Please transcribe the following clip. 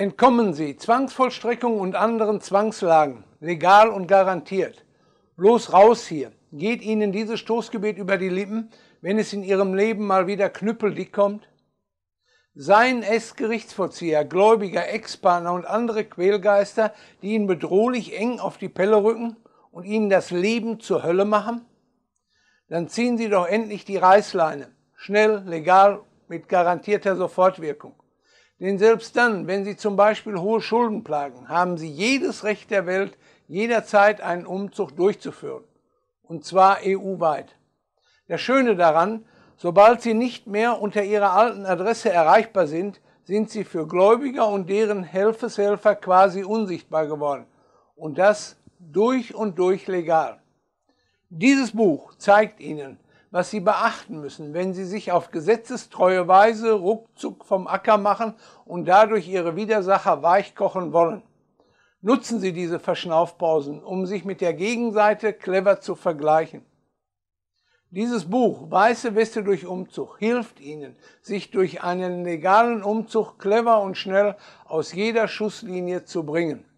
Entkommen Sie Zwangsvollstreckung und anderen Zwangslagen, legal und garantiert. Los raus hier. Geht Ihnen dieses Stoßgebet über die Lippen, wenn es in Ihrem Leben mal wieder knüppeldick kommt? Seien es Gerichtsvollzieher, Gläubiger, Ex-Partner und andere Quälgeister, die Ihnen bedrohlich eng auf die Pelle rücken und Ihnen das Leben zur Hölle machen? Dann ziehen Sie doch endlich die Reißleine. Schnell, legal, mit garantierter Sofortwirkung. Denn selbst dann, wenn Sie zum Beispiel hohe Schulden plagen, haben Sie jedes Recht der Welt, jederzeit einen Umzug durchzuführen. Und zwar EU-weit. Das Schöne daran, sobald Sie nicht mehr unter Ihrer alten Adresse erreichbar sind, sind Sie für Gläubiger und deren Helfeshelfer quasi unsichtbar geworden. Und das durch und durch legal. Dieses Buch zeigt Ihnen, was Sie beachten müssen, wenn Sie sich auf gesetzestreue Weise ruckzuck vom Acker machen und dadurch Ihre Widersacher weichkochen wollen. Nutzen Sie diese Verschnaufpausen, um sich mit der Gegenseite clever zu vergleichen. Dieses Buch Weiße Weste durch Umzug hilft Ihnen, sich durch einen legalen Umzug clever und schnell aus jeder Schusslinie zu bringen.